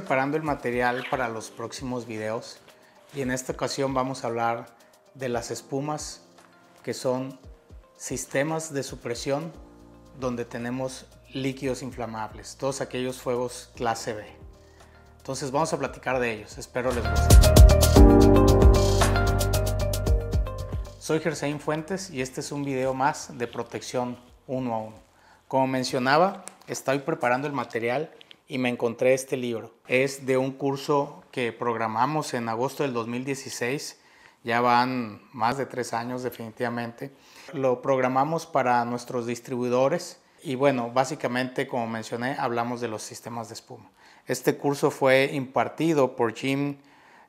preparando el material para los próximos videos y en esta ocasión vamos a hablar de las espumas que son sistemas de supresión donde tenemos líquidos inflamables, todos aquellos fuegos clase B. Entonces vamos a platicar de ellos, espero les guste. Soy jersein Fuentes y este es un video más de protección uno a uno. Como mencionaba, estoy preparando el material y me encontré este libro. Es de un curso que programamos en agosto del 2016, ya van más de tres años definitivamente. Lo programamos para nuestros distribuidores y bueno, básicamente como mencioné, hablamos de los sistemas de espuma. Este curso fue impartido por Jim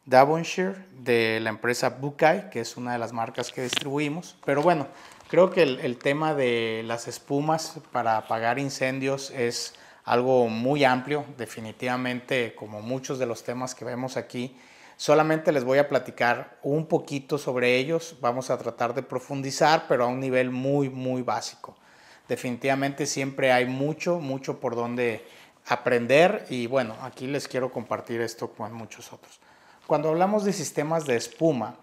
Davonshire de la empresa Buckeye, que es una de las marcas que distribuimos. Pero bueno, creo que el, el tema de las espumas para apagar incendios es algo muy amplio, definitivamente como muchos de los temas que vemos aquí. Solamente les voy a platicar un poquito sobre ellos, vamos a tratar de profundizar, pero a un nivel muy, muy básico. Definitivamente siempre hay mucho, mucho por donde aprender y bueno, aquí les quiero compartir esto con muchos otros. Cuando hablamos de sistemas de espuma,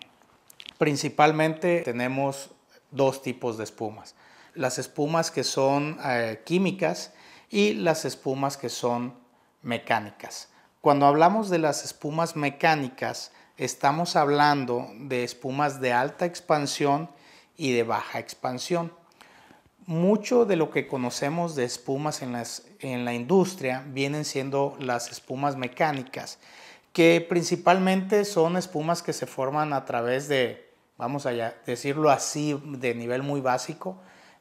principalmente tenemos dos tipos de espumas. Las espumas que son eh, químicas, y las espumas que son mecánicas. Cuando hablamos de las espumas mecánicas, estamos hablando de espumas de alta expansión y de baja expansión. Mucho de lo que conocemos de espumas en, en la industria vienen siendo las espumas mecánicas, que principalmente son espumas que se forman a través de, vamos a decirlo así, de nivel muy básico,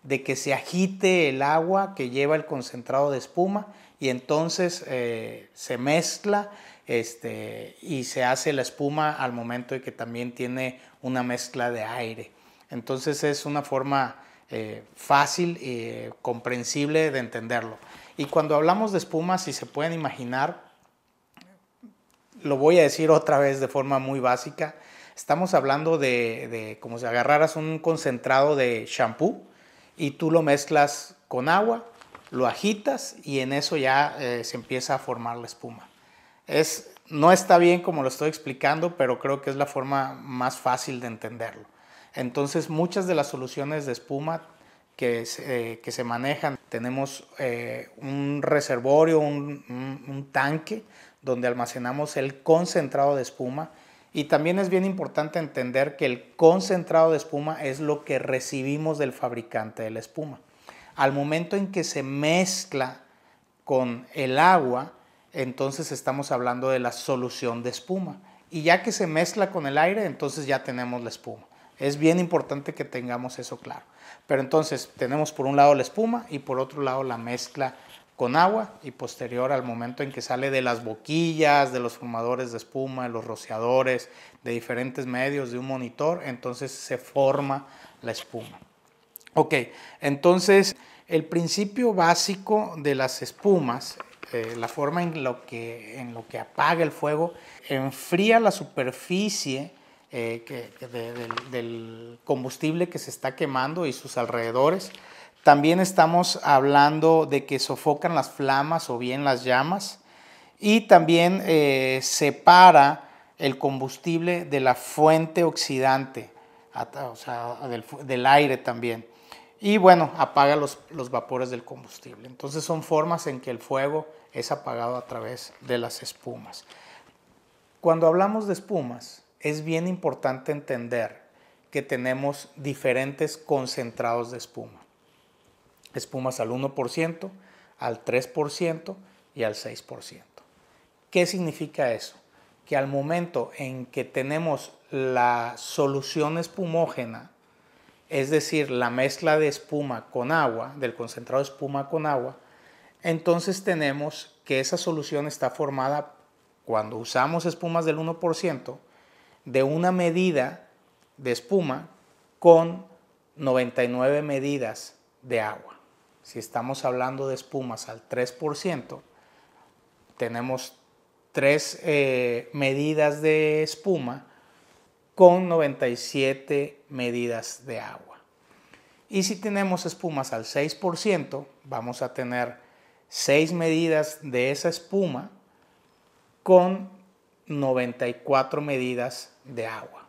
de que se agite el agua que lleva el concentrado de espuma y entonces eh, se mezcla este, y se hace la espuma al momento de que también tiene una mezcla de aire. Entonces es una forma eh, fácil y eh, comprensible de entenderlo. Y cuando hablamos de espuma, si se pueden imaginar, lo voy a decir otra vez de forma muy básica, estamos hablando de, de como si agarraras un concentrado de shampoo, y tú lo mezclas con agua, lo agitas y en eso ya eh, se empieza a formar la espuma. no está bien como lo estoy explicando, pero creo que es la forma más fácil de entenderlo. Entonces muchas de las soluciones de espuma que, se eh, manejan, tenemos eh, un reservorio, un tanque donde almacenamos el concentrado de espuma y también es bien importante entender que el concentrado de espuma es lo que recibimos del fabricante de la espuma. Al momento en que se mezcla con el agua, entonces estamos hablando de la solución de espuma. Y ya que se mezcla con el aire, entonces ya tenemos la espuma. Es bien importante que tengamos eso claro. Pero entonces tenemos por un lado la espuma y por otro lado la mezcla con agua y posterior al momento en que sale de las boquillas, de los formadores de espuma, de los rociadores, de diferentes medios, de un monitor, entonces se forma la espuma. Ok, entonces el principio básico de las espumas, eh, la forma en lo, que, en lo que apaga el fuego, enfría la superficie eh, del combustible que se está quemando y sus alrededores también estamos hablando de que sofocan las flamas o bien las llamas. Y también eh, separa el combustible de la fuente oxidante, o sea, del, aire también. Y bueno, apaga los, los vapores del combustible. Entonces son formas en que el fuego es apagado a través de las espumas. Cuando hablamos de espumas, es bien importante entender que tenemos diferentes concentrados de espuma espumas al 1%, al 3% y al 6%. ¿Qué significa eso? Que al momento en que tenemos la solución espumógena, es decir, la mezcla de espuma con agua, del concentrado de espuma con agua, entonces tenemos que esa solución está formada, cuando usamos espumas del 1%, de una medida de espuma con 99 medidas de agua si estamos hablando de espumas al 3%, tenemos tres eh, medidas de espuma con 97 medidas de agua. Y si tenemos espumas al 6%, vamos a tener 6 medidas de esa espuma con 94 medidas de agua.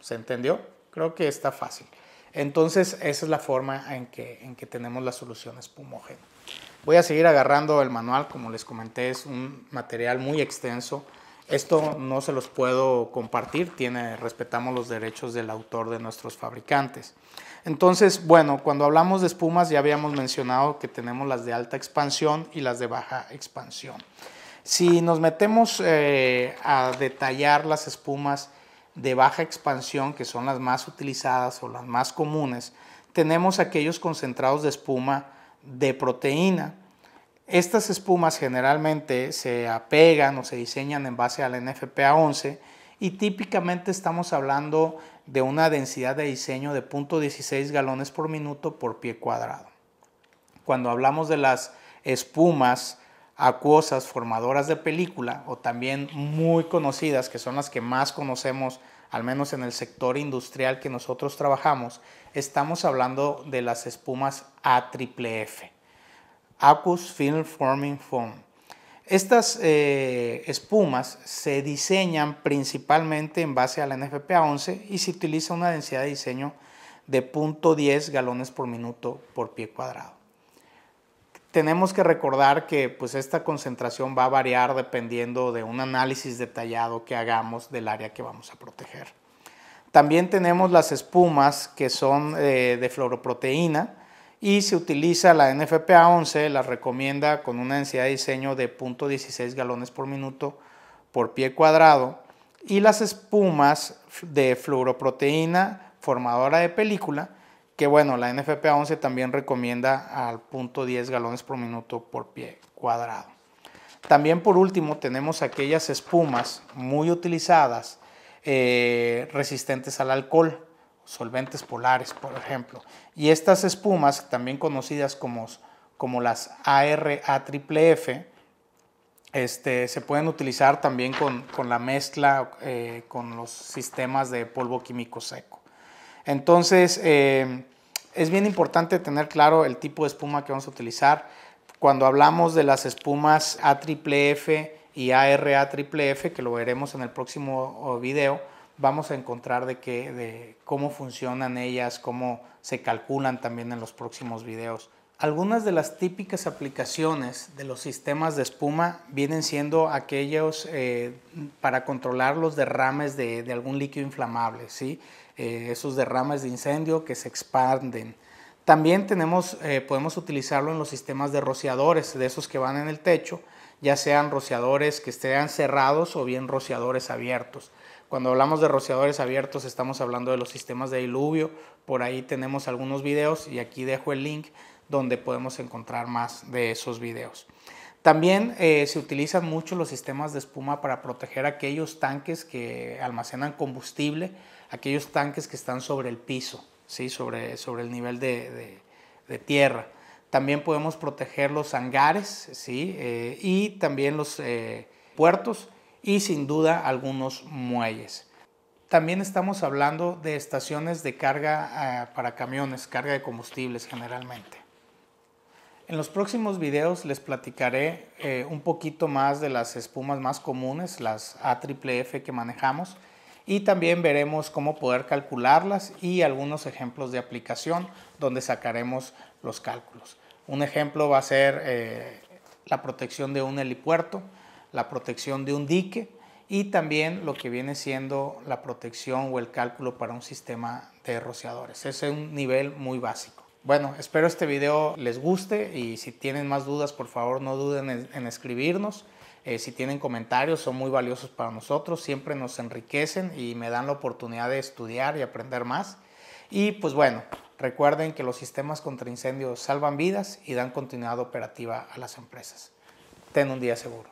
¿Se entendió? Creo que está fácil. Entonces, esa es la forma en que, tenemos la solución espumógena. Voy a seguir agarrando el manual, como les comenté, es un material muy extenso. Esto no se los puedo compartir, tiene, respetamos los derechos del autor de nuestros fabricantes. Entonces, bueno, cuando hablamos de espumas ya habíamos mencionado que tenemos las de alta expansión y las de baja expansión. Si nos metemos eh, a detallar las espumas, de baja expansión, que son las más utilizadas o las más comunes, tenemos aquellos concentrados de espuma de proteína. Estas espumas generalmente se apegan o se diseñan en base al NFPA11 y típicamente estamos hablando de una densidad de diseño de 0.16 galones por minuto por pie cuadrado. Cuando hablamos de las espumas acuosas formadoras de película o también muy conocidas, que son las que más conocemos, al menos en el sector industrial que nosotros trabajamos, estamos hablando de las espumas AFFF, Acus Film Forming Foam. Estas eh, espumas se diseñan principalmente en base a la NFPA 11 y se utiliza una densidad de diseño de 0.10 galones por minuto por pie cuadrado tenemos que recordar que pues esta concentración va a variar dependiendo de un análisis detallado que hagamos del área que vamos a proteger. También tenemos las espumas que son eh, de fluoroproteína y se utiliza la NFPA11, la recomienda con una densidad de diseño de 0.16 galones por minuto por pie cuadrado y las espumas de fluoroproteína formadora de película que bueno, la NFPA 11 también recomienda al punto 10 galones por minuto por pie cuadrado. También por último tenemos aquellas espumas muy utilizadas eh, resistentes al alcohol, solventes polares por ejemplo. Y estas espumas también conocidas como, como las ARAFF este, se pueden utilizar también con, la mezcla eh, con los sistemas de polvo químico seco. Entonces, eh, es bien importante tener claro el tipo de espuma que vamos a utilizar. Cuando hablamos de las espumas AFFF y ARAFFF, que lo veremos en el próximo video, vamos a encontrar de, qué, de cómo funcionan ellas, cómo se calculan también en los próximos videos. Algunas de las típicas aplicaciones de los sistemas de espuma vienen siendo aquellos eh, para controlar los derrames de, de, algún líquido inflamable. ¿sí? Eh, esos derrames de incendio que se expanden. También tenemos, eh, podemos utilizarlo en los sistemas de rociadores, de esos que van en el techo, ya sean rociadores que estén cerrados o bien rociadores abiertos. Cuando hablamos de rociadores abiertos estamos hablando de los sistemas de diluvio, por ahí tenemos algunos videos y aquí dejo el link donde podemos encontrar más de esos videos. También eh, se utilizan mucho los sistemas de espuma para proteger aquellos tanques que almacenan combustible, aquellos tanques que están sobre el piso, ¿sí? sobre, el nivel de, tierra. También podemos proteger los hangares ¿sí? Eh, y también los eh, puertos y sin duda algunos muelles. También estamos hablando de estaciones de carga ah, para camiones, carga de combustibles generalmente. En los próximos videos les platicaré eh, un poquito más de las espumas más comunes, las AFFF que manejamos, y también veremos cómo poder calcularlas y algunos ejemplos de aplicación donde sacaremos los cálculos. Un ejemplo va a ser eh, la protección de un helipuerto, la protección de un dique y también lo que viene siendo la protección o el cálculo para un sistema de rociadores. Ese es un nivel muy básico. Bueno, espero este video les guste y si tienen más dudas, por favor no duden en, escribirnos. Eh, si tienen comentarios, son muy valiosos para nosotros, siempre nos enriquecen y me dan la oportunidad de estudiar y aprender más. Y pues bueno, recuerden que los sistemas contra incendios salvan vidas y dan continuidad operativa a las empresas. Ten un día seguro.